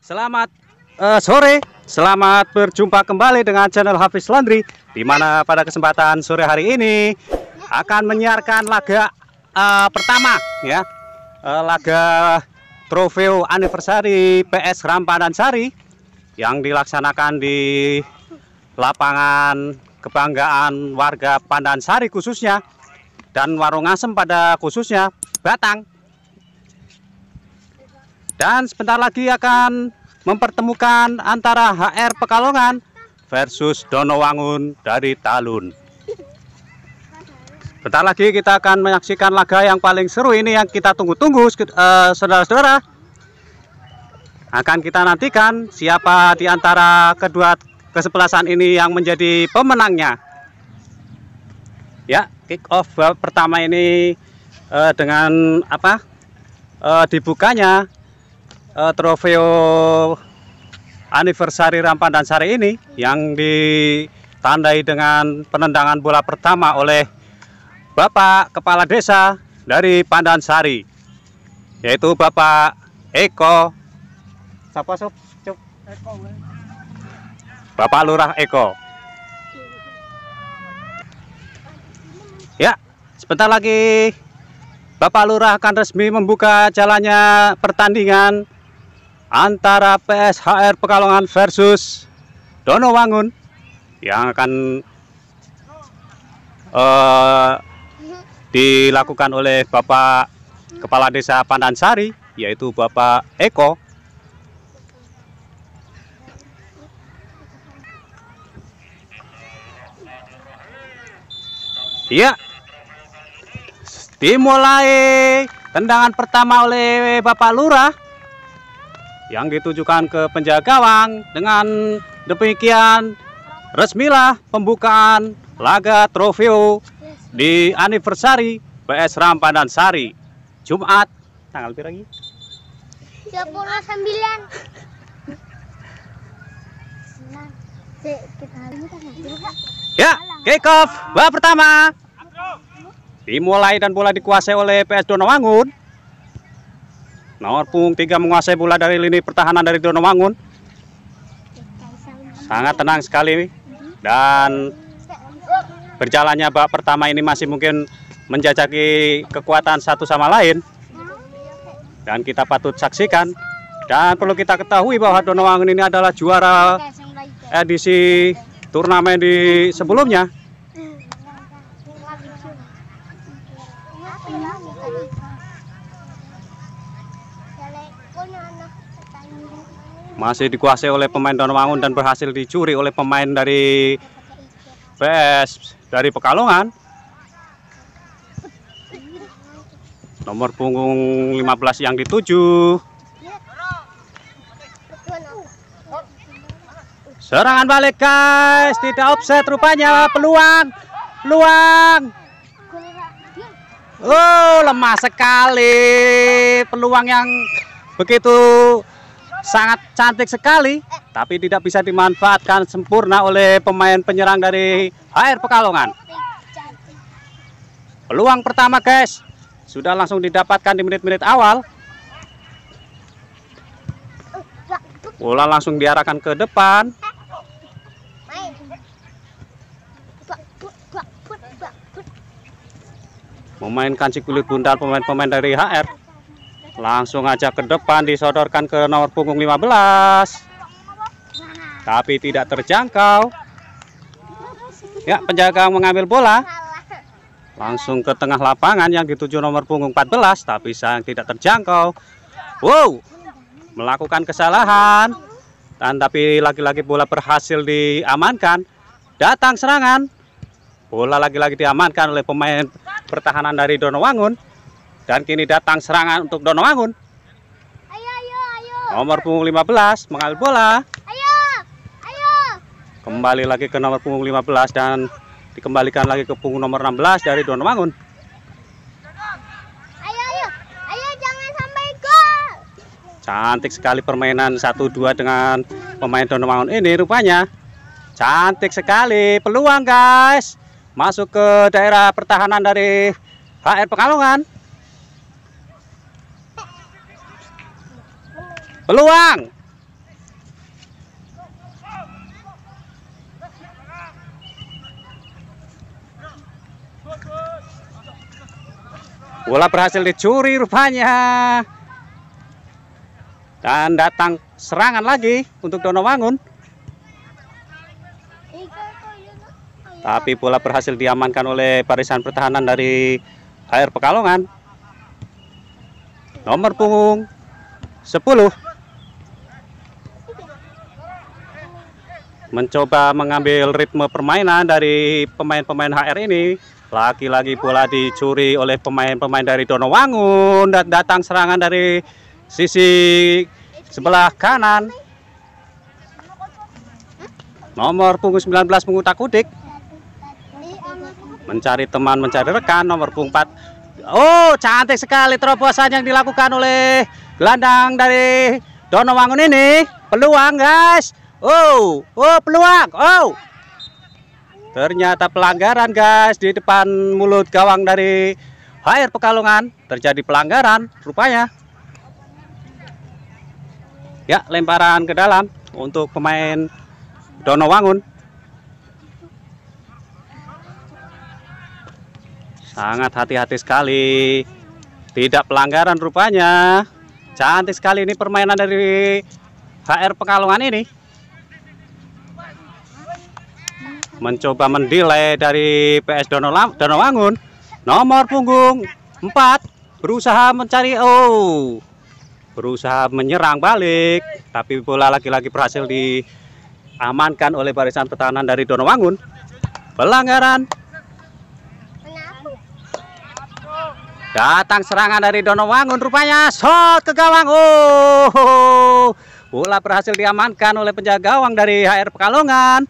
Selamat uh, sore, selamat berjumpa kembali dengan channel Hafiz Landri, di mana pada kesempatan sore hari ini akan menyiarkan laga uh, pertama ya. Uh, laga Trofeo Anniversary PS Rampanan Sari yang dilaksanakan di lapangan kebanggaan warga Pandansari khususnya dan Warung Asem pada khususnya Batang dan sebentar lagi akan mempertemukan antara HR Pekalongan versus Donowangun dari Talun. Sebentar lagi kita akan menyaksikan laga yang paling seru ini yang kita tunggu-tunggu eh, saudara-saudara. Akan kita nantikan siapa di antara kedua kesebelasan ini yang menjadi pemenangnya. Ya, kick off pertama ini eh, dengan apa? Eh, dibukanya uh, trofeo anniversary Rampan dan Sari ini yang ditandai dengan penendangan bola pertama oleh Bapak Kepala Desa dari Pandansari yaitu Bapak Eko siapa sup? Eko. Bapak Lurah Eko ya sebentar lagi Bapak Lurah akan resmi membuka jalannya pertandingan antara PSHR Pekalongan versus Donowangun yang akan uh, dilakukan oleh Bapak Kepala Desa Pandansari yaitu Bapak Eko Iya. Dimulai tendangan pertama oleh Bapak Lurah yang ditujukan ke penjaga gawang. Dengan demikian resmilah pembukaan laga trofeo di anniversary PS dan Sari Jumat tanggal berapa lagi? 29 Ya, kick off babak pertama. Dimulai dan bola dikuasai oleh PS Donowangun. Nomor punggung tiga menguasai bola dari lini pertahanan dari Dono Mangun. Sangat tenang sekali dan berjalannya bab pertama ini masih mungkin menjajaki kekuatan satu sama lain. Dan kita patut saksikan dan perlu kita ketahui bahwa Dono Mangun ini adalah juara edisi turnamen di sebelumnya masih dikuasai oleh pemain Donowangun dan berhasil dicuri oleh pemain dari PS dari Pekalongan nomor punggung 15 yang dituju serangan balik guys tidak offset rupanya peluang peluang oh lemah sekali peluang yang begitu sangat cantik sekali tapi tidak bisa dimanfaatkan sempurna oleh pemain penyerang dari HR Pekalongan peluang pertama guys sudah langsung didapatkan di menit-menit awal bola langsung diarahkan ke depan memainkan si kulit bundar pemain-pemain dari HR Langsung aja ke depan disodorkan ke nomor punggung 15. Tapi tidak terjangkau. Ya, penjaga mengambil bola. Langsung ke tengah lapangan yang dituju nomor punggung 14 tapi sayang tidak terjangkau. Wow. Melakukan kesalahan. Dan tapi lagi-lagi bola berhasil diamankan. Datang serangan. Bola lagi-lagi diamankan oleh pemain pertahanan dari Donowangun dan kini datang serangan untuk Donongangun. Ayo, ayo, ayo. Nomor punggung 15 mengambil bola. Ayo, ayo. Kembali lagi ke nomor punggung 15 dan dikembalikan lagi ke punggung nomor 16 dari Donongangun. Ayo, ayo. Ayo jangan sampai gol. Cantik sekali permainan 1-2 dengan pemain Donongangun ini rupanya. Cantik sekali peluang guys. Masuk ke daerah pertahanan dari HR Pekalongan. Peluang. Bola berhasil dicuri rupanya. Dan datang serangan lagi untuk Dono Donowangun. Tapi bola berhasil diamankan oleh barisan pertahanan dari air Pekalongan. Nomor punggung 10 mencoba mengambil ritme permainan dari pemain-pemain HR ini. Lagi-lagi bola dicuri oleh pemain-pemain dari Donowangun dan datang serangan dari sisi sebelah kanan. Nomor punggung 19 mengutak kudik. Mencari teman, mencari rekan. Nomor punggung 4. Oh, cantik sekali terobosan yang dilakukan oleh gelandang dari Donowangun ini. Peluang, guys. Oh, oh peluang. Oh. Ternyata pelanggaran guys di depan mulut gawang dari HR Pekalongan terjadi pelanggaran rupanya. Ya, lemparan ke dalam untuk pemain Donowangun. Sangat hati-hati sekali. Tidak pelanggaran rupanya. Cantik sekali ini permainan dari HR Pekalongan ini. mencoba mendelay dari PS Dono Wangun, nomor punggung 4 berusaha mencari oh berusaha menyerang balik tapi bola lagi-lagi berhasil diamankan oleh barisan pertahanan dari Dono Wangun. pelanggaran datang serangan dari Dono Wangun rupanya shot ke gawang oh bola berhasil diamankan oleh penjaga gawang dari HR Pekalongan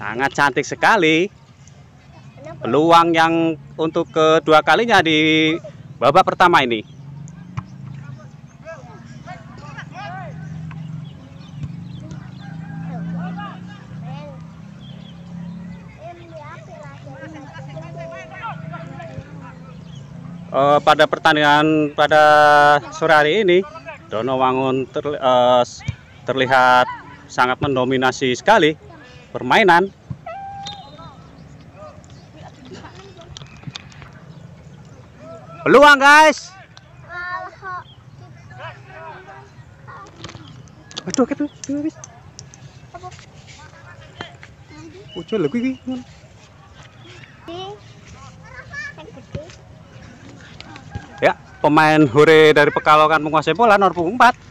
sangat cantik sekali peluang yang untuk kedua kalinya di babak pertama ini eh, pada pertandingan pada sore hari ini Dono Wangun eh, terlihat sangat mendominasi sekali permainan. Peluang guys. Aduh, kita habis. Ucu lagi gini. Ya, pemain hore dari Pekalongan menguasai bola nomor 4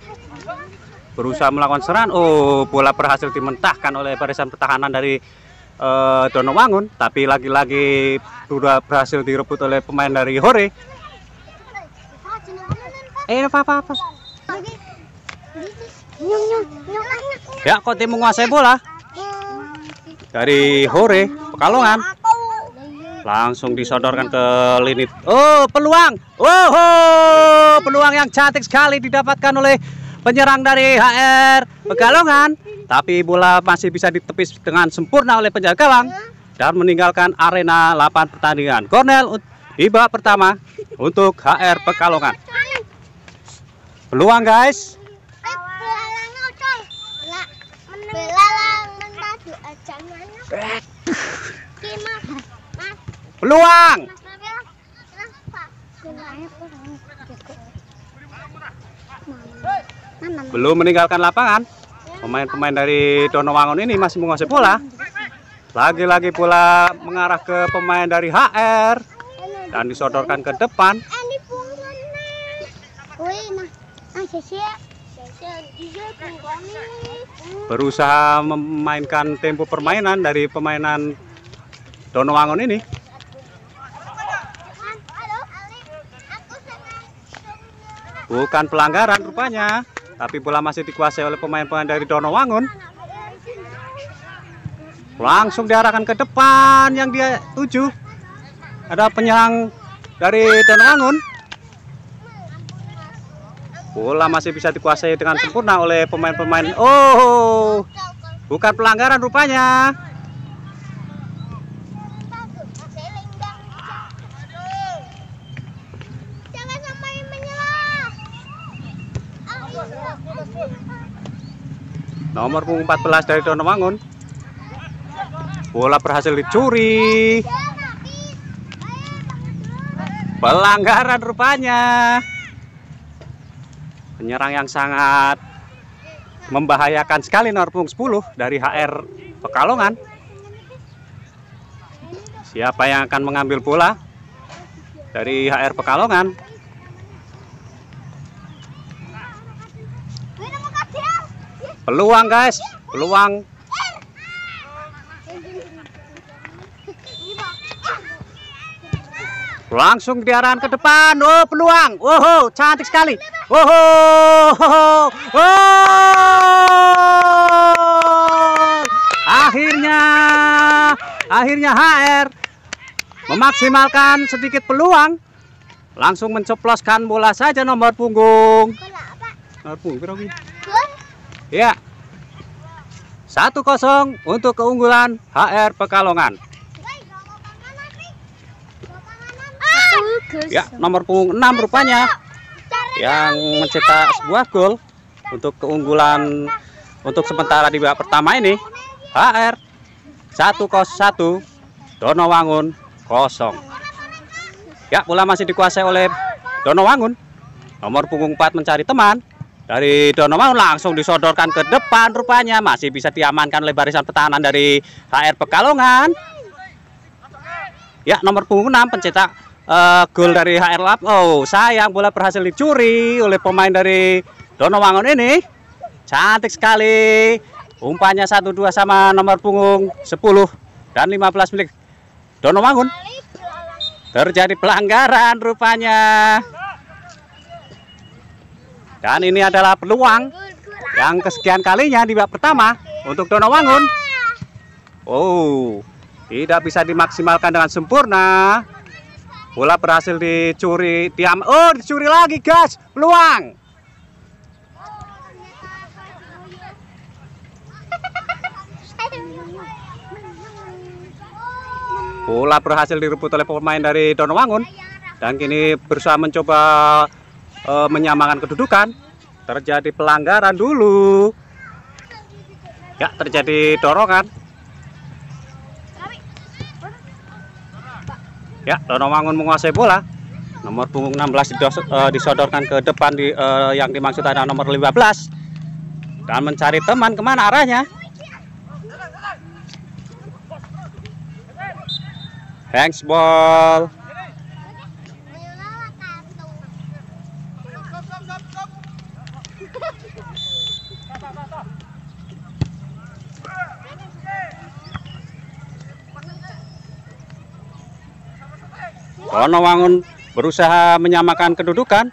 berusaha melakukan serangan. Oh, bola berhasil dimentahkan oleh barisan pertahanan dari uh, eh, Wangun, tapi lagi-lagi sudah berhasil direbut oleh pemain dari Hore. Eh, apa apa? apa. Ya, tim menguasai bola dari Hore, Pekalongan. Langsung disodorkan ke lini. Oh, peluang. Oh, oh, peluang yang cantik sekali didapatkan oleh penyerang dari HR Pekalongan, Tapi bola masih bisa ditepis dengan sempurna oleh penjaga gawang dan meninggalkan arena lapangan pertandingan. Kornel di pertama untuk HR Pekalongan. Peluang guys. Peluang. Belum meninggalkan lapangan. Pemain-pemain dari Donowangon ini masih menguasai bola. Lagi-lagi pula mengarah ke pemain dari HR dan disodorkan ke depan. Nah. Ah, Berusaha memainkan tempo permainan dari permainan Donowangon ini. Bukan pelanggaran rupanya. Tapi bola masih dikuasai oleh pemain-pemain dari Dono Wangun Langsung diarahkan ke depan yang dia tuju. Ada penyerang dari Dono Wangun Bola masih bisa dikuasai dengan sempurna oleh pemain-pemain. Oh, bukan pelanggaran rupanya. nomor punggung 14 dari Donomangun bola berhasil dicuri pelanggaran rupanya penyerang yang sangat membahayakan sekali nomor punggung 10 dari HR Pekalongan siapa yang akan mengambil bola dari HR Pekalongan peluang guys peluang langsung diarahkan ke depan oh peluang oh, oh cantik sekali oh oh, oh. oh, oh. akhirnya akhirnya HR memaksimalkan sedikit peluang langsung menceploskan bola saja nomor punggung Ya. 1-0 untuk keunggulan HR Pekalongan. Ya, nomor punggung 6 rupanya yang mencetak sebuah gol untuk keunggulan untuk sementara di babak pertama ini. HR Dono Wangun kosong. Ya, bola masih dikuasai oleh Dono Wangun Nomor punggung 4 mencari teman. Dari Dono Mangun langsung disodorkan ke depan rupanya masih bisa diamankan oleh barisan pertahanan dari HR Pekalongan. Ya, nomor punggung 6 pencetak uh, gol dari HR Lab. Oh, sayang bola berhasil dicuri oleh pemain dari Dono Mangun ini. Cantik sekali. Umpannya 1 2 sama nomor punggung 10 dan 15 milik Dono Mangun. Terjadi pelanggaran rupanya. Dan ini adalah peluang yang kesekian kalinya di bab pertama untuk Dono Wangun. Oh, tidak bisa dimaksimalkan dengan sempurna. Bola berhasil dicuri diam. Oh, dicuri lagi, guys. Peluang. Bola berhasil direbut oleh pemain dari Dono Wangun dan kini berusaha mencoba e, menyamakan kedudukan, terjadi pelanggaran dulu. Ya, terjadi dorongan. Ya, Dono Mangun menguasai bola. Nomor punggung 16 didos, e, disodorkan ke depan di e, yang dimaksud adalah nomor 15 dan mencari teman kemana arahnya Thanks ball Ono Wangun berusaha menyamakan kedudukan.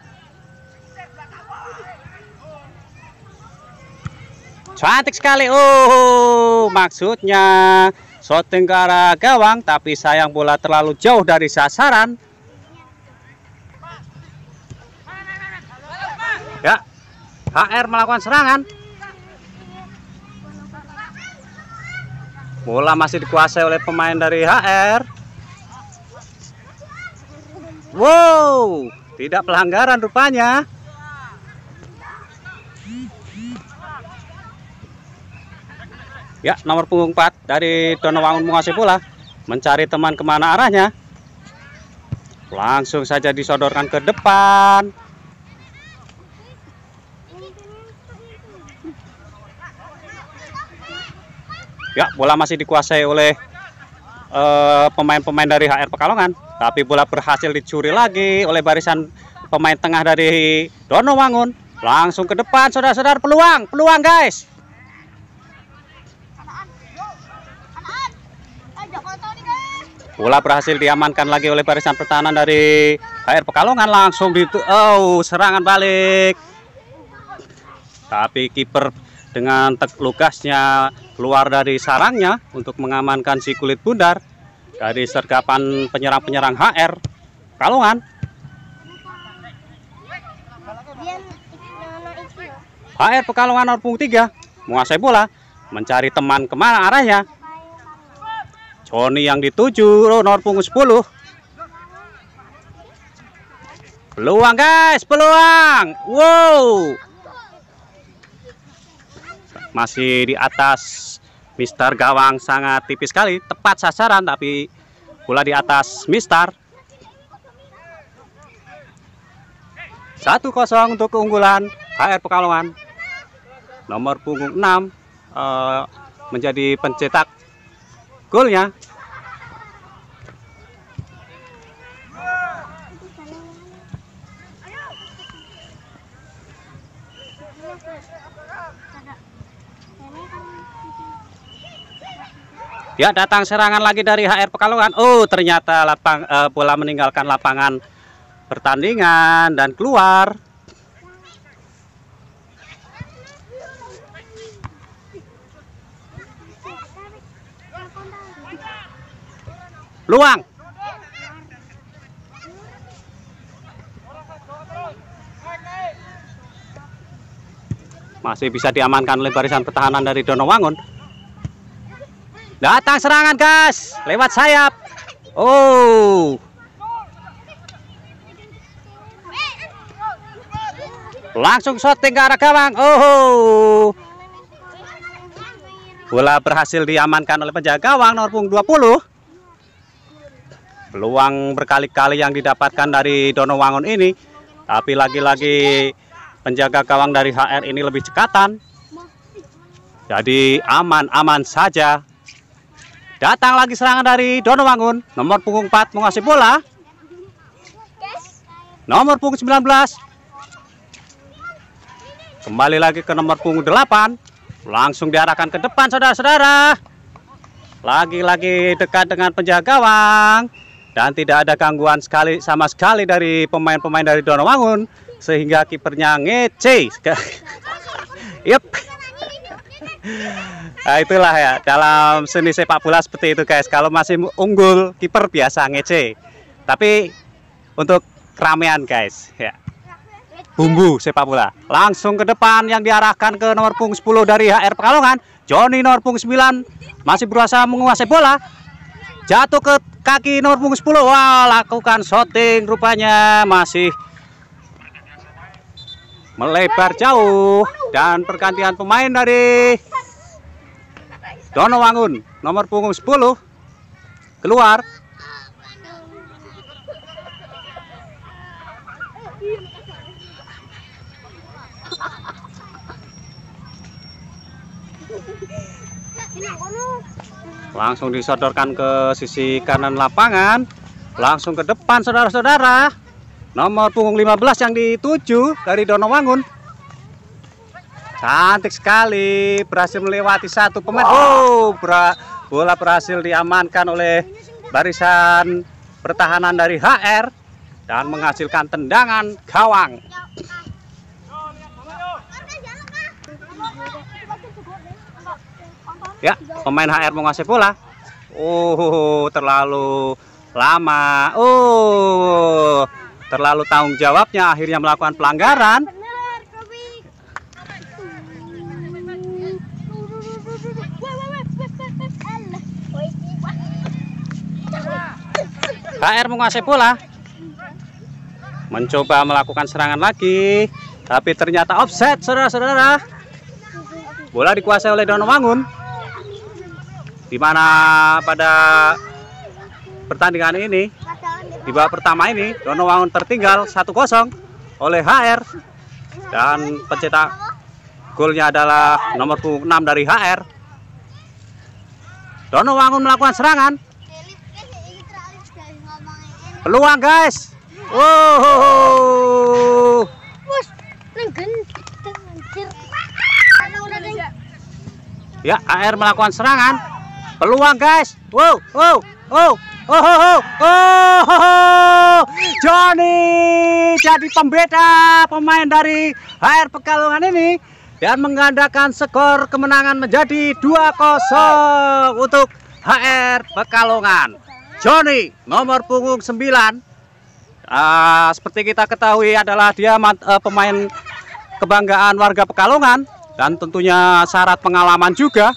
Cantik sekali. Oh, maksudnya shooting ke arah gawang tapi sayang bola terlalu jauh dari sasaran. Ya. HR melakukan serangan. Bola masih dikuasai oleh pemain dari HR. Wow, tidak pelanggaran rupanya. Ya, nomor punggung 4 dari Donowangun Mungasi pula mencari teman kemana arahnya. Langsung saja disodorkan ke depan. Ya, bola masih dikuasai oleh eh, pemain-pemain uh, pemain -pemain dari HR Pekalongan. Tapi bola berhasil dicuri lagi oleh barisan pemain tengah dari Dono Wangun. Langsung ke depan saudara-saudara peluang, peluang guys. Bola berhasil diamankan lagi oleh barisan pertahanan dari KR Pekalongan langsung di oh serangan balik. Tapi kiper dengan lugasnya keluar dari sarangnya untuk mengamankan si kulit bundar dari sergapan penyerang-penyerang HR Kalongan HR Pekalongan nomor punggung 3 menguasai bola mencari teman kemana arahnya Joni yang dituju nomor punggung 10 peluang guys peluang wow masih di atas Mister gawang sangat tipis sekali tepat sasaran tapi bola di atas Mister 1-0 untuk keunggulan HR Pekalongan nomor punggung 6 uh, eh, menjadi pencetak golnya Ya, datang serangan lagi dari HR Pekalongan. Oh, ternyata lapang, uh, bola meninggalkan lapangan pertandingan dan keluar. Luang. Masih bisa diamankan oleh barisan pertahanan dari Donowangun. Datang serangan gas lewat sayap. Oh. Langsung shooting ke arah gawang. Oh. Bola berhasil diamankan oleh penjaga gawang nomor punggung 20. Peluang berkali-kali yang didapatkan dari Dono Wangun ini, tapi lagi-lagi penjaga gawang dari HR ini lebih cekatan. Jadi aman-aman saja Datang lagi serangan dari Dono Wangun. Nomor punggung 4 mengasih bola. Nomor punggung 19. Kembali lagi ke nomor punggung 8. Langsung diarahkan ke depan saudara-saudara. Lagi-lagi dekat dengan penjaga gawang. Dan tidak ada gangguan sekali sama sekali dari pemain-pemain dari Dono Wangun. Sehingga kipernya ngece. yep nah, itulah ya dalam seni sepak bola seperti itu guys kalau masih unggul kiper biasa ngece tapi untuk keramaian guys ya bumbu sepak bola langsung ke depan yang diarahkan ke nomor punggung 10 dari HR Pekalongan Joni nomor punggung 9 masih berusaha menguasai bola jatuh ke kaki nomor punggung 10 wah lakukan shooting rupanya masih melebar jauh dan pergantian pemain dari Dono Wangun nomor punggung 10 keluar langsung disodorkan ke sisi kanan lapangan langsung ke depan saudara-saudara nomor punggung 15 yang dituju dari Dono Wangun Cantik sekali, berhasil melewati satu pemain. Oh, bra, bola berhasil diamankan oleh barisan pertahanan dari HR dan menghasilkan tendangan gawang. Ya, pemain HR menguasai bola. Oh, terlalu lama. Oh, terlalu tanggung jawabnya akhirnya melakukan pelanggaran. HR menguasai bola. Mencoba melakukan serangan lagi. Tapi ternyata offset, saudara-saudara. Bola dikuasai oleh Dono Di dimana pada pertandingan ini, di babak pertama ini, Dono Wangun tertinggal 1-0 oleh HR. Dan pencetak golnya adalah nomor 6 dari HR. Dono Wangun melakukan serangan. Peluang guys. oh, Bos, Ya, air melakukan serangan. Peluang guys. Wow, wow, wow. Oh, oh, oh, oh, oh, Johnny jadi pembeda pemain dari HR Pekalongan ini dan menggandakan skor kemenangan menjadi 2-0 untuk HR Pekalongan. Johnny nomor punggung 9 uh, ah, seperti kita ketahui adalah dia uh, pemain kebanggaan warga Pekalongan dan tentunya syarat pengalaman juga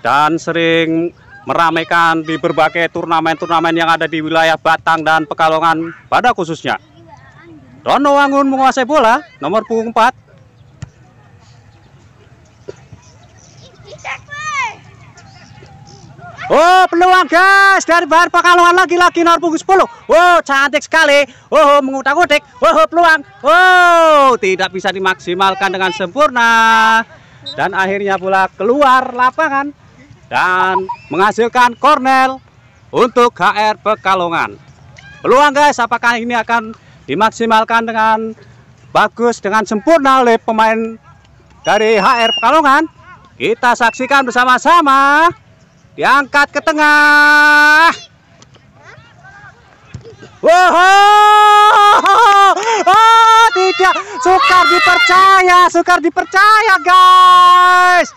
dan sering meramaikan di berbagai turnamen-turnamen yang ada di wilayah Batang dan Pekalongan pada khususnya. Dono Wangun menguasai bola nomor punggung 4 Oh peluang guys dari bar Pekalongan lagi-lagi nomor punggung 10 Oh cantik sekali Oh mengutak-utik Oh peluang Oh tidak bisa dimaksimalkan dengan sempurna Dan akhirnya pula keluar lapangan Dan menghasilkan kornel Untuk HR Pekalongan Peluang guys apakah ini akan dimaksimalkan dengan bagus dengan sempurna oleh pemain dari HR Pekalongan kita saksikan bersama-sama Diangkat ke tengah. Wow, oh, tidak, sukar dipercaya, sukar dipercaya guys.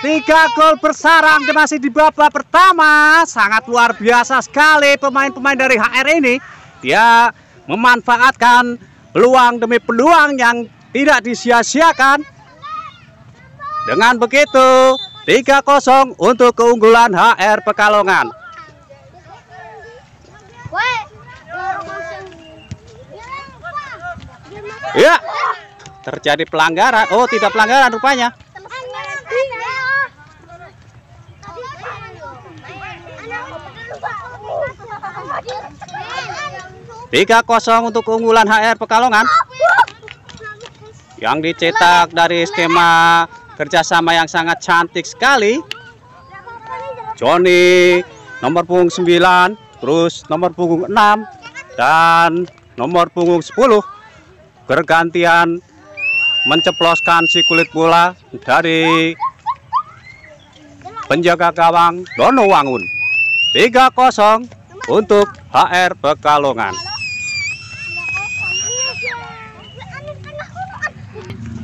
Tiga gol bersarang masih di babak pertama, sangat luar biasa sekali pemain-pemain dari HR ini. Dia memanfaatkan peluang demi peluang yang tidak disia-siakan. Dengan begitu, 3-0 untuk keunggulan HR Pekalongan. Ya, terjadi pelanggaran. Oh, tidak pelanggaran rupanya. Tiga kosong untuk keunggulan HR Pekalongan yang dicetak dari skema kerjasama yang sangat cantik sekali Johnny nomor punggung 9 terus nomor punggung 6 dan nomor punggung 10 bergantian menceploskan si kulit bola dari penjaga gawang Dono Wangun 3-0 untuk HR Pekalongan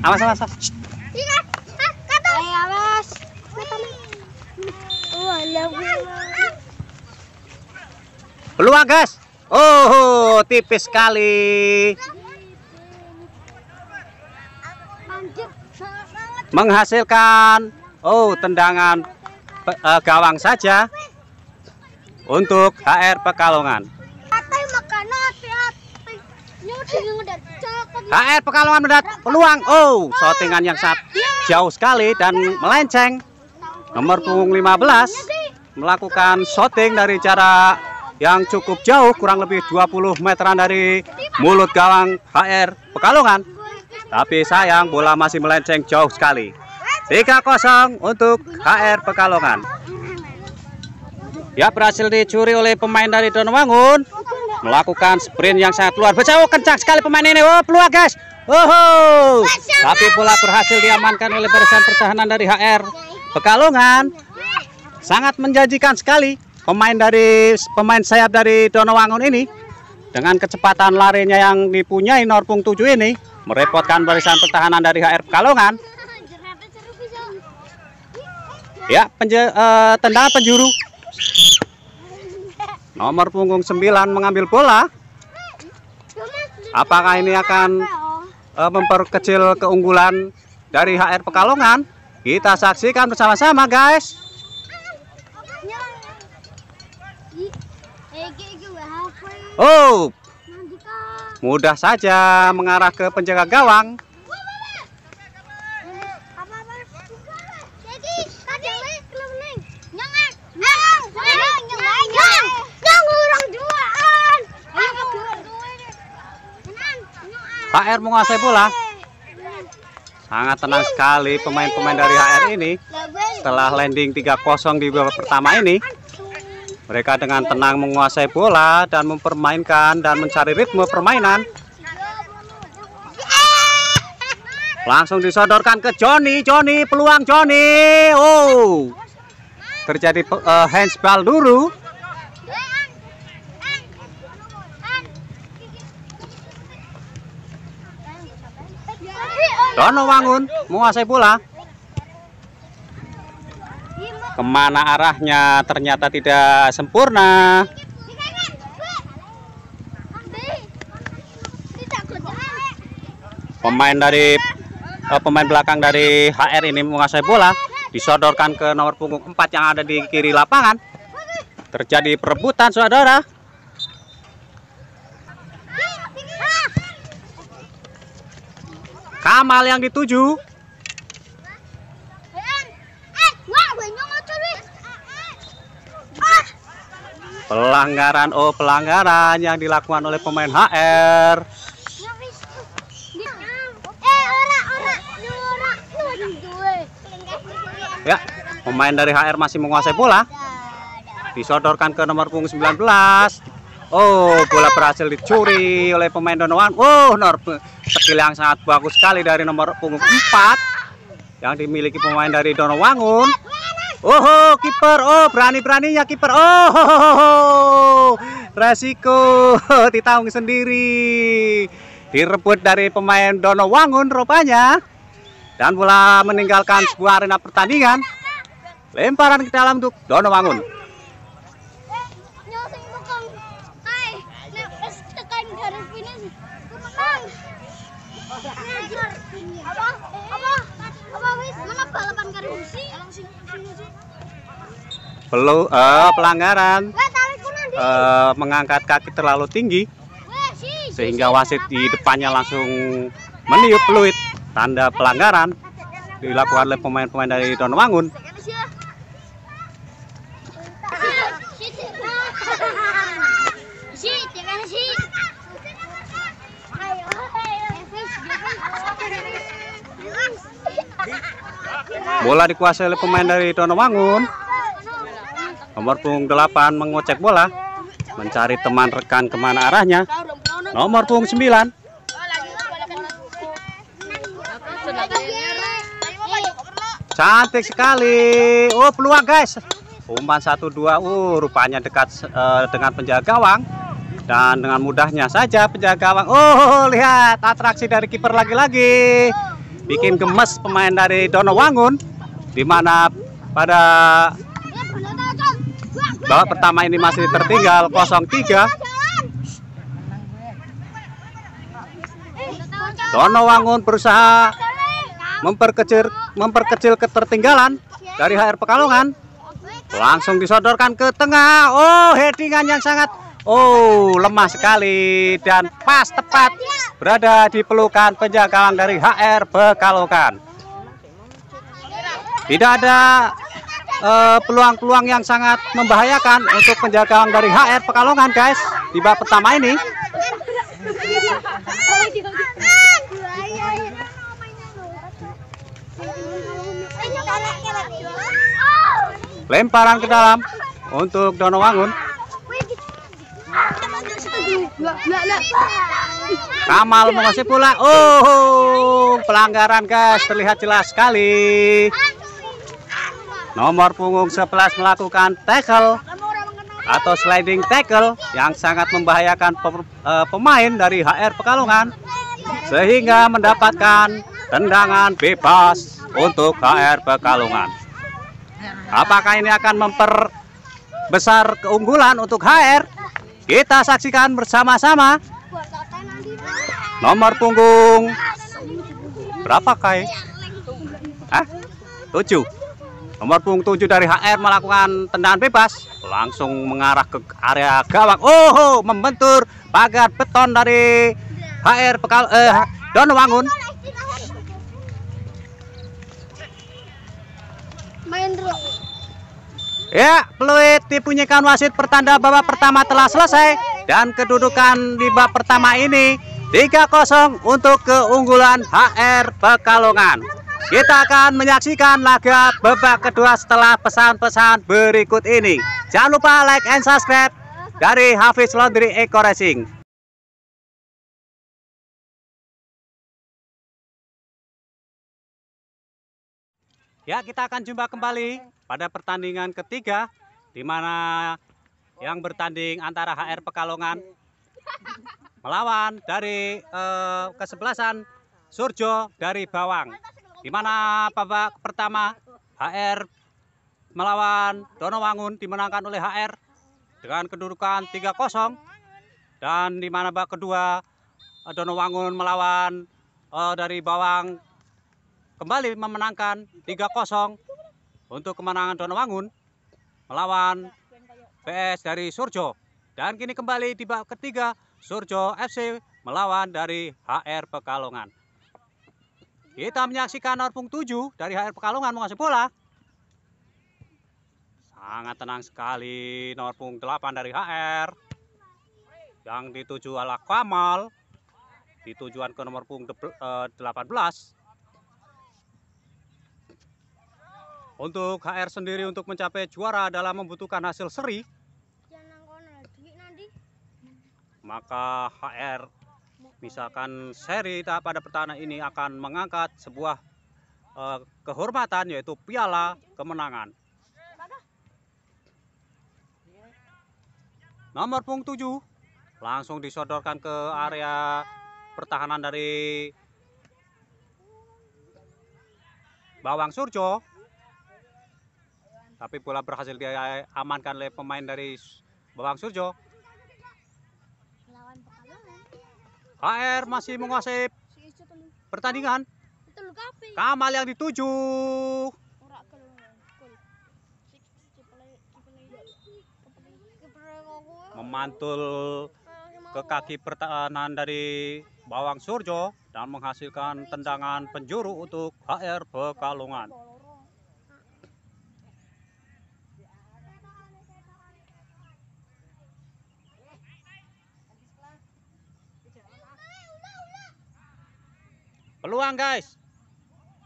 awas awas, awas. Peluang guys. Oh, tipis sekali. Menghasilkan oh tendangan uh, gawang saja untuk HR Pekalongan. HR Pekalongan mendapat peluang. Oh, shotingan yang sangat iya. jauh sekali dan melenceng nomor punggung 15 melakukan shooting dari jarak yang cukup jauh kurang lebih 20 meteran dari mulut gawang HR Pekalongan tapi sayang bola masih melenceng jauh sekali 3-0 untuk HR Pekalongan ya berhasil dicuri oleh pemain dari Donowangun melakukan sprint yang sangat luar biasa oh kencang sekali pemain ini oh peluang guys oh tapi bola berhasil diamankan oleh barisan pertahanan dari HR Pekalongan. Sangat menjanjikan sekali pemain dari pemain sayap dari Donowangun ini dengan kecepatan larinya yang dipunyai Norpung 7 ini merepotkan barisan pertahanan dari HR Pekalongan. Ya, penje, uh, eh, tendang penjuru. Nomor punggung 9 mengambil bola. Apakah ini akan uh, memperkecil keunggulan dari HR Pekalongan? Kita saksikan bersama-sama guys. Oh, mudah saja mengarah ke penjaga gawang. Pak R menguasai bola. Sangat tenang sekali pemain-pemain dari HR ini. Setelah landing 3-0 di babak pertama ini, mereka dengan tenang menguasai bola dan mempermainkan dan mencari ritme permainan. Langsung disodorkan ke Joni, Joni, peluang Joni. Oh. Terjadi uh, eh, handsball dulu. Dono wangun, menguasai pula. Kemana arahnya ternyata tidak sempurna. Pemain dari uh, pemain belakang dari HR ini menguasai bola disodorkan ke nomor punggung 4 yang ada di kiri lapangan. Terjadi perebutan saudara. Kamal yang dituju. Pelanggaran, oh pelanggaran yang dilakukan oleh pemain HR. Ya, pemain dari HR masih menguasai bola. Disodorkan ke nomor punggung 19. Oh, bola berhasil dicuri oleh pemain Donovan. Oh, Nor, skill yang sangat bagus sekali dari nomor punggung 4 yang dimiliki pemain dari Donowangun. Oh, oh kiper. Oh, berani-beraninya kiper. Oh, oh, oh, oh, oh. resiko ditanggung sendiri. Direbut dari pemain Donowangun rupanya. Dan bola meninggalkan sebuah arena pertandingan. Lemparan ke dalam untuk Donowangun. Pelu, uh, eh, pelanggaran uh, mengangkat kaki terlalu tinggi sehingga wasit di depannya langsung meniup peluit tanda pelanggaran dilakukan oleh pemain-pemain dari Donowangun Bola dikuasai oleh pemain dari Donowangun. Nomor punggung 8 mengocek bola, mencari teman rekan kemana arahnya. Nomor punggung 9 Cantik sekali. Oh, peluang, guys. Umpan 1 2. Uh, rupanya dekat uh, dengan penjaga gawang dan dengan mudahnya saja penjaga gawang. Oh, lihat atraksi dari kiper lagi-lagi. Bikin gemes pemain dari Donowangun di mana pada babak pertama ini masih tertinggal 0-3 Dono Wangun berusaha memperkecil memperkecil ketertinggalan dari HR Pekalongan langsung disodorkan ke tengah oh headingan yang sangat oh lemah sekali dan pas tepat berada di pelukan penjagaan dari HR Pekalongan tidak ada eh, peluang-peluang uh, yang sangat membahayakan untuk penjagaan dari HR Pekalongan guys di bab pertama ini lemparan ke dalam untuk Dono Wangun Kamal mau kasih pula oh pelanggaran guys terlihat jelas sekali nomor punggung 11 melakukan tackle atau sliding tackle yang sangat membahayakan e, pemain dari HR Pekalongan sehingga mendapatkan tendangan bebas untuk HR Pekalongan. Apakah ini akan memperbesar keunggulan untuk HR? Kita saksikan bersama-sama. Nomor punggung berapa kai? Ah, tujuh. Nomor punggung 7 dari HR melakukan tendangan bebas langsung mengarah ke area gawang. Oh, membentur pagar beton dari HR Pekal eh Don Wangun. Main Ya, peluit dibunyikan wasit pertanda babak pertama telah selesai dan kedudukan di babak pertama ini 3-0 untuk keunggulan HR Pekalongan. Kita akan menyaksikan laga babak kedua setelah pesan-pesan berikut ini. Jangan lupa like and subscribe dari Hafiz Laundry Eco Racing. Ya, kita akan jumpa kembali pada pertandingan ketiga di mana yang bertanding antara HR Pekalongan melawan dari eh, kesebelasan Surjo dari Bawang di mana babak pertama HR melawan Dono Wangun dimenangkan oleh HR dengan kedudukan 3-0 dan di mana babak kedua eh, Dono Wangun melawan uh, dari Bawang kembali memenangkan 3-0 untuk kemenangan Dono Wangun melawan PS dari Surjo dan kini kembali di babak ketiga Surjo FC melawan dari HR Pekalongan. Kita menyaksikan Orpung 7 dari HR Pekalongan mengasih bola. Sangat tenang sekali Norpung 8 dari HR. Yang dituju ala Kamal. Ditujuan ke nomor punggung eh, 18. Untuk HR sendiri untuk mencapai juara dalam membutuhkan hasil seri. Maka HR Misalkan seri pada pertahanan ini akan mengangkat sebuah uh, kehormatan yaitu piala kemenangan. Nomor punggung 7 langsung disodorkan ke area pertahanan dari Bawang Surjo. Tapi bola berhasil diamankan oleh pemain dari Bawang Surjo. HR masih menguasai pertandingan. Kamal yang dituju. Memantul ke kaki pertahanan dari Bawang Surjo dan menghasilkan tendangan penjuru untuk HR Pekalongan. Peluang guys.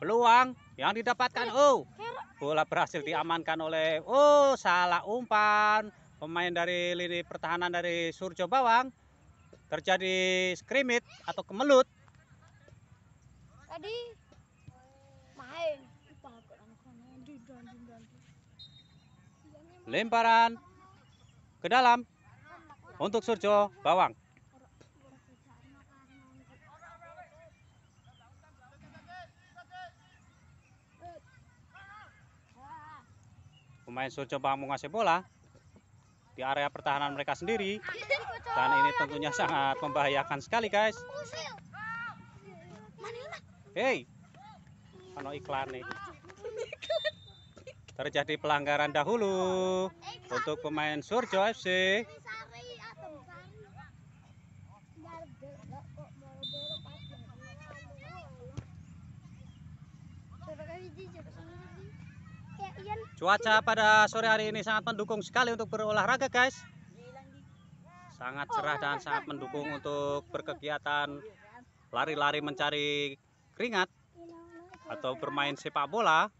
Peluang yang didapatkan oh. Bola berhasil diamankan oleh oh salah umpan pemain dari lini pertahanan dari Surjo Bawang. Terjadi skrimit atau kemelut. Tadi main lemparan ke dalam untuk Surjo Bawang. Pemain Sur coba menguasai bola di area pertahanan mereka sendiri. Dan ini tentunya sangat membahayakan sekali, guys. Hei, ano iklan nih. Terjadi pelanggaran dahulu untuk pemain Surjo FC. Cuaca pada sore hari ini sangat mendukung sekali untuk berolahraga guys. Sangat cerah dan sangat mendukung untuk berkegiatan lari-lari mencari keringat atau bermain sepak bola.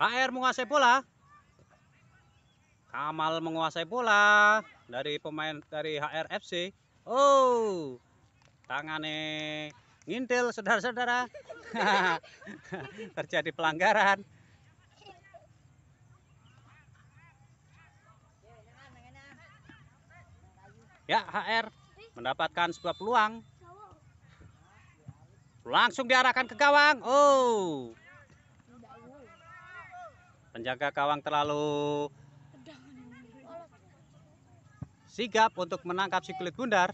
HR menguasai bola. Kamal menguasai bola dari pemain dari HRFC. Oh, tangannya ngintil saudara-saudara terjadi pelanggaran ya HR mendapatkan sebuah peluang langsung diarahkan ke gawang oh penjaga gawang terlalu sigap untuk menangkap si kulit bundar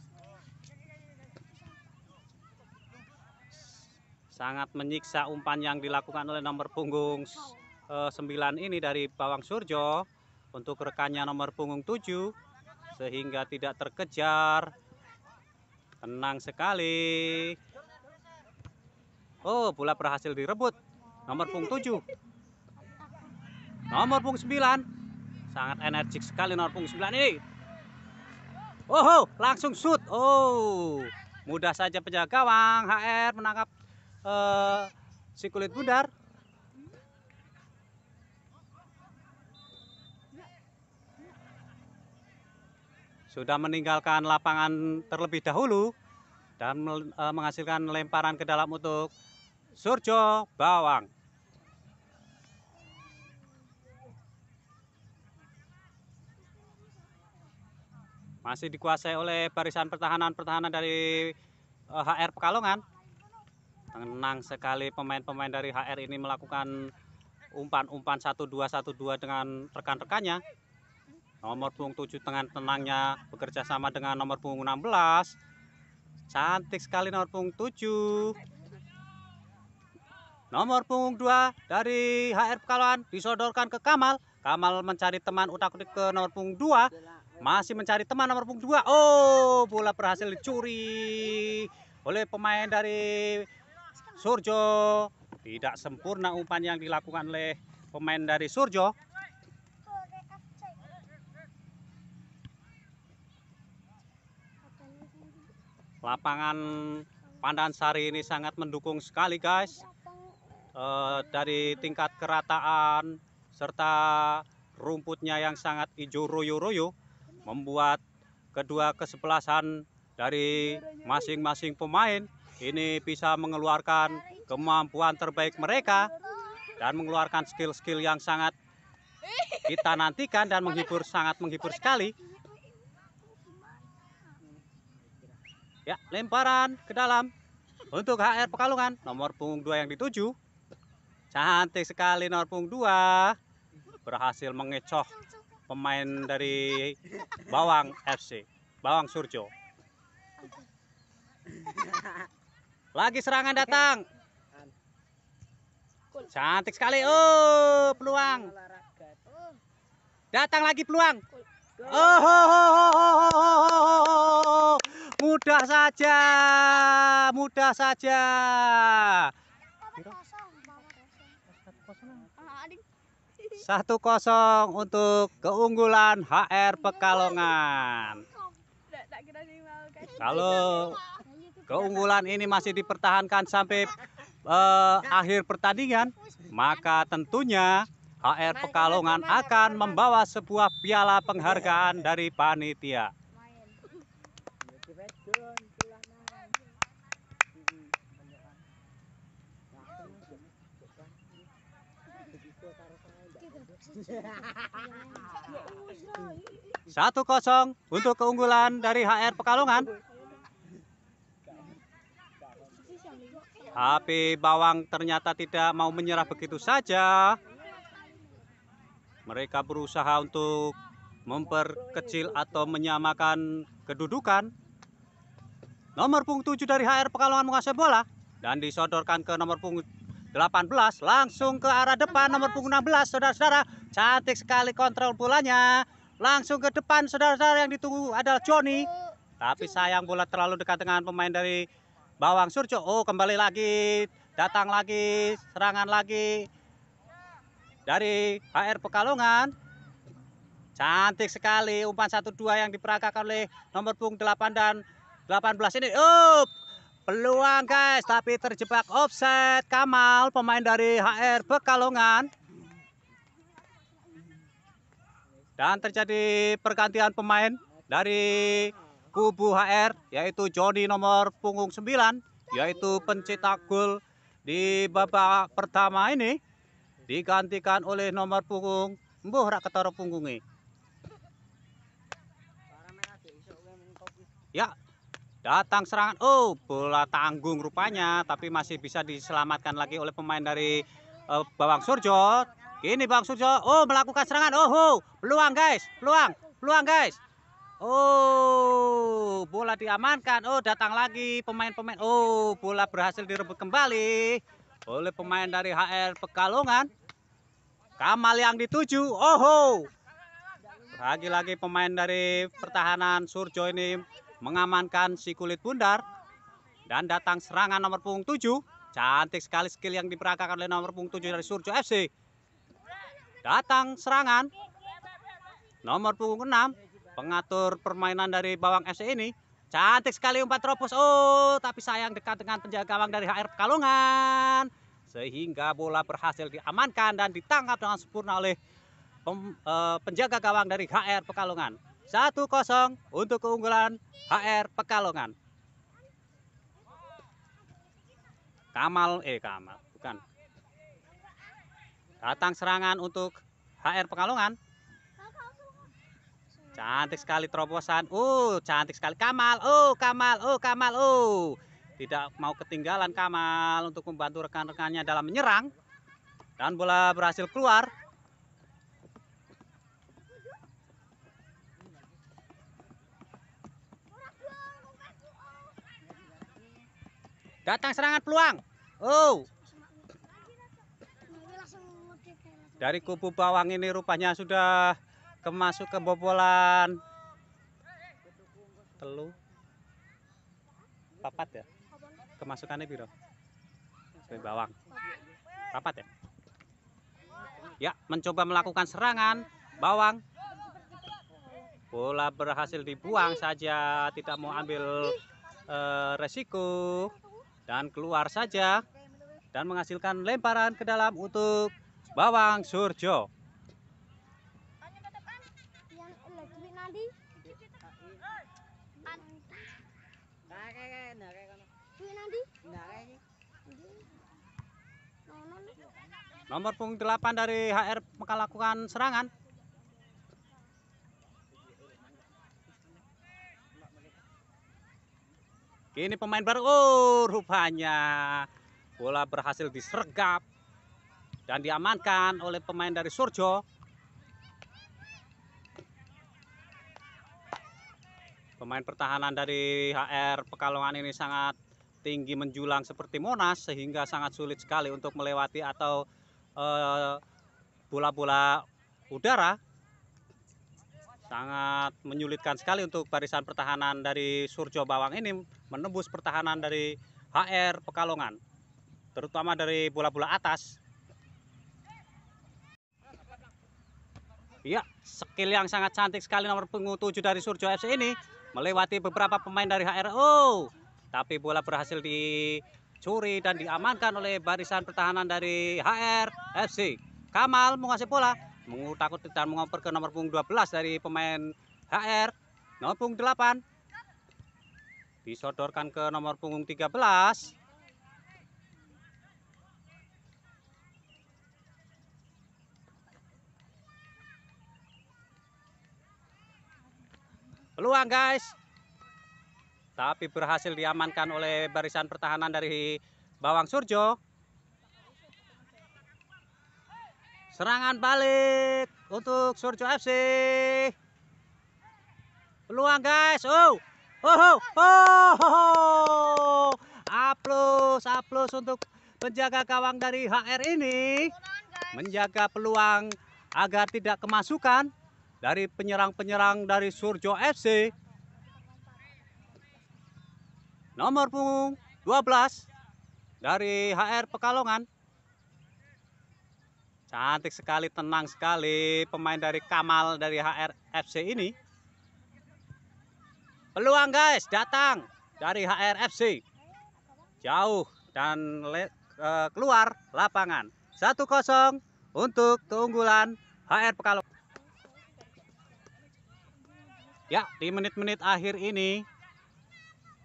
sangat menyiksa umpan yang dilakukan oleh nomor punggung 9 e, ini dari Bawang Surjo untuk rekannya nomor punggung 7 sehingga tidak terkejar tenang sekali oh bola berhasil direbut nomor punggung 7 nomor punggung 9 sangat energik sekali nomor punggung 9 ini oh langsung shoot oh mudah saja penjaga gawang HR menangkap Eh, si kulit pudar sudah meninggalkan lapangan terlebih dahulu dan eh, menghasilkan lemparan ke dalam untuk Surjo Bawang. Masih dikuasai oleh barisan pertahanan-pertahanan dari HR eh, Pekalongan senang sekali pemain-pemain dari HR ini melakukan umpan-umpan 1-2-1-2 dengan rekan-rekannya. Nomor punggung 7 dengan tenangnya bekerja sama dengan nomor punggung 16. Cantik sekali nomor punggung 7. Nomor punggung 2 dari HR Pekalongan disodorkan ke Kamal. Kamal mencari teman utak-utik ke nomor punggung 2. Masih mencari teman nomor punggung 2. Oh, bola berhasil dicuri oleh pemain dari Surjo. Tidak sempurna umpan yang dilakukan oleh pemain dari Surjo. Lapangan Pandan Sari ini sangat mendukung sekali guys. E, dari tingkat kerataan serta rumputnya yang sangat hijau royo-royo membuat kedua kesebelasan dari masing-masing pemain ini bisa mengeluarkan kemampuan terbaik mereka dan mengeluarkan skill-skill yang sangat kita nantikan dan menghibur sangat menghibur sekali. Ya, lemparan ke dalam untuk HR Pekalongan nomor punggung 2 yang dituju. Cantik sekali nomor punggung 2 berhasil mengecoh pemain dari Bawang FC, Bawang Surjo. Lagi serangan datang. Cantik sekali. Oh, peluang. Datang lagi peluang. Oh, Mudah saja. Mudah saja. Satu kosong untuk keunggulan HR Pekalongan. Kalau keunggulan ini masih dipertahankan sampai uh, akhir pertandingan, maka tentunya HR Pekalongan akan membawa sebuah piala penghargaan dari panitia. Satu kosong untuk keunggulan dari HR Pekalongan. Tapi bawang ternyata tidak mau menyerah begitu saja. Mereka berusaha untuk memperkecil atau menyamakan kedudukan. Nomor punggung 7 dari HR Pekalongan menguasai bola dan disodorkan ke nomor punggung 18 langsung ke arah depan nomor punggung 16 saudara-saudara. Cantik sekali kontrol bolanya. Langsung ke depan saudara-saudara yang ditunggu adalah Joni. Tapi sayang bola terlalu dekat dengan pemain dari Bawang Surco, Oh, kembali lagi. Datang lagi. Serangan lagi. Dari HR Pekalongan. Cantik sekali. Umpan 1-2 yang diperagakan oleh nomor punggung 8 dan 18 ini. Oh, peluang guys. Tapi terjebak offset. Kamal, pemain dari HR Pekalongan. Dan terjadi pergantian pemain dari kubu HR yaitu Joni nomor punggung 9 yaitu pencetak gol di babak pertama ini digantikan oleh nomor punggung mbuh rak punggungi Ya, datang serangan. Oh, bola tanggung rupanya tapi masih bisa diselamatkan lagi oleh pemain dari uh, Bawang Surjo. Kini Bang Surjo, oh melakukan serangan. Oh, oh, peluang guys, peluang, peluang guys. Oh, bola diamankan. Oh, datang lagi pemain-pemain. Oh, bola berhasil direbut kembali oleh pemain dari HR Pekalongan. Kamal yang dituju. Oh, lagi-lagi pemain dari pertahanan Surjo ini mengamankan si kulit bundar. Dan datang serangan nomor punggung 7. Cantik sekali skill yang diperagakan oleh nomor punggung 7 dari Surjo FC. Datang serangan. Nomor punggung 6 Pengatur permainan dari Bawang FC ini. Cantik sekali umpan terobos. Oh, tapi sayang dekat dengan penjaga gawang dari HR Pekalongan. Sehingga bola berhasil diamankan dan ditangkap dengan sempurna oleh eh, penjaga gawang dari HR Pekalongan. 1-0 untuk keunggulan HR Pekalongan. Kamal, eh Kamal, bukan. Datang serangan untuk HR Pekalongan. Cantik sekali terobosan. Oh, cantik sekali Kamal. Oh, Kamal. Oh, Kamal. Oh. Tidak mau ketinggalan Kamal untuk membantu rekan-rekannya dalam menyerang. Dan bola berhasil keluar. Datang serangan peluang. Oh. Dari kubu bawang ini rupanya sudah kemasuk kebobolan telu papat ya kemasukannya biro Sebagai bawang papat ya ya mencoba melakukan serangan bawang bola berhasil dibuang saja tidak mau ambil eh, resiko dan keluar saja dan menghasilkan lemparan ke dalam untuk bawang surjo Nomor punggung 8 dari HR melakukan serangan. Kini pemain baru, oh, rupanya bola berhasil disergap dan diamankan oleh pemain dari Surjo. Pemain pertahanan dari HR Pekalongan ini sangat tinggi menjulang seperti Monas sehingga sangat sulit sekali untuk melewati atau Eh, bola-bola uh, udara sangat menyulitkan sekali untuk barisan pertahanan dari Surjo Bawang ini menembus pertahanan dari HR Pekalongan terutama dari bola-bola atas ya skill yang sangat cantik sekali nomor punggung 7 dari Surjo FC ini melewati beberapa pemain dari HRO. Oh, tapi bola berhasil di dicuri dan diamankan oleh barisan pertahanan dari HR FC. Kamal mengasih bola, mengutakut dan mengoper ke nomor punggung 12 dari pemain HR. Nomor punggung 8 disodorkan ke nomor punggung 13. Peluang guys tapi berhasil diamankan oleh barisan pertahanan dari Bawang Surjo serangan balik untuk Surjo FC peluang guys oh oh oh, oh. oh. oh. aplos untuk penjaga gawang dari HR ini menjaga peluang agar tidak kemasukan dari penyerang-penyerang dari Surjo FC nomor punggung 12 dari HR Pekalongan. Cantik sekali, tenang sekali pemain dari Kamal dari HR FC ini. Peluang guys, datang dari HR FC. Jauh dan e, keluar lapangan. 1-0 untuk keunggulan HR Pekalongan. Ya, di menit-menit akhir ini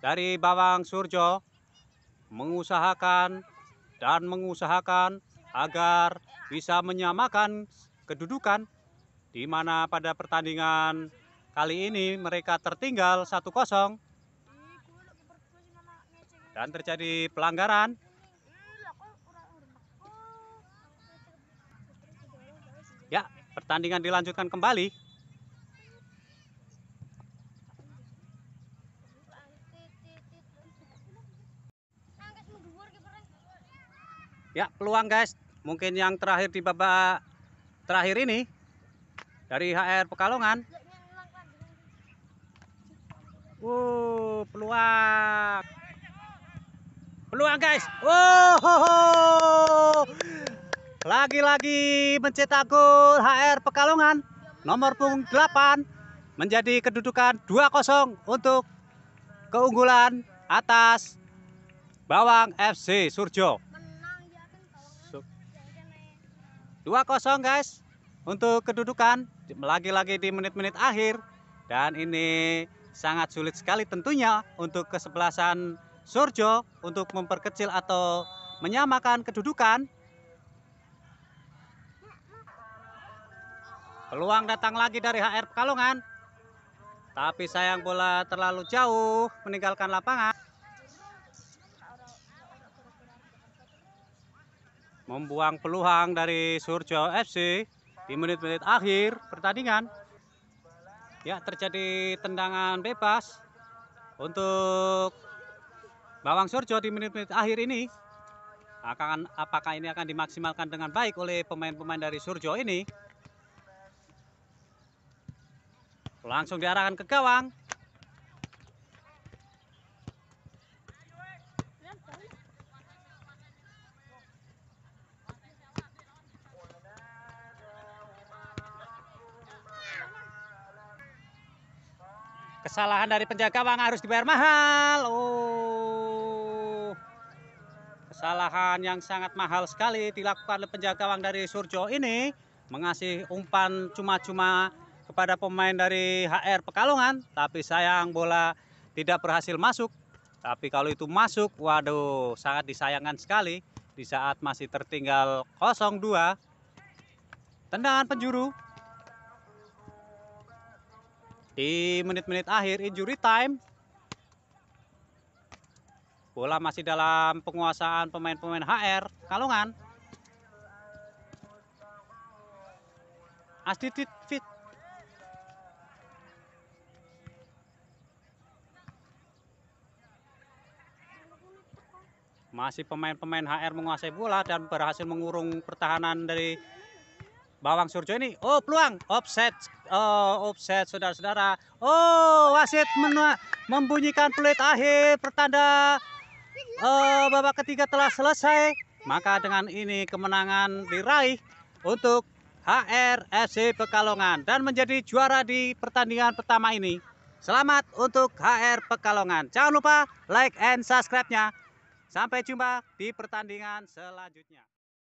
dari Bawang Surjo mengusahakan dan mengusahakan agar bisa menyamakan kedudukan di mana pada pertandingan kali ini mereka tertinggal 1-0 dan terjadi pelanggaran ya pertandingan dilanjutkan kembali ya peluang guys mungkin yang terakhir di babak terakhir ini dari HR Pekalongan Uh peluang. Peluang, guys. Oh, Lagi-lagi mencetak gol HR Pekalongan. Nomor punggung 8 menjadi kedudukan 2-0 untuk keunggulan atas Bawang FC Surjo. 2-0 guys untuk kedudukan lagi-lagi di menit-menit akhir dan ini sangat sulit sekali tentunya untuk kesebelasan Surjo untuk memperkecil atau menyamakan kedudukan peluang datang lagi dari HR Pekalongan tapi sayang bola terlalu jauh meninggalkan lapangan membuang peluang dari Surjo FC di menit-menit akhir pertandingan. Ya, terjadi tendangan bebas untuk Bawang Surjo di menit-menit akhir ini. Akan apakah ini akan dimaksimalkan dengan baik oleh pemain-pemain dari Surjo ini? Langsung diarahkan ke gawang. Kesalahan dari penjaga Wang harus dibayar mahal. Oh. Kesalahan yang sangat mahal sekali dilakukan oleh penjaga Wang dari Surjo ini mengasih umpan cuma-cuma kepada pemain dari HR Pekalongan, tapi sayang bola tidak berhasil masuk. Tapi kalau itu masuk, waduh, sangat disayangkan sekali di saat masih tertinggal 0-2. Tendangan penjuru di menit-menit akhir injury time bola masih dalam penguasaan pemain-pemain HR Kalungan Asti fit masih pemain-pemain HR menguasai bola dan berhasil mengurung pertahanan dari Bawang Surjo ini. Oh, peluang offset. Oh, offset saudara-saudara. Oh, wasit membunyikan peluit akhir pertanda oh, babak ketiga telah selesai. Maka dengan ini kemenangan diraih untuk HRFC Pekalongan dan menjadi juara di pertandingan pertama ini. Selamat untuk HR Pekalongan. Jangan lupa like and subscribe-nya. Sampai jumpa di pertandingan selanjutnya.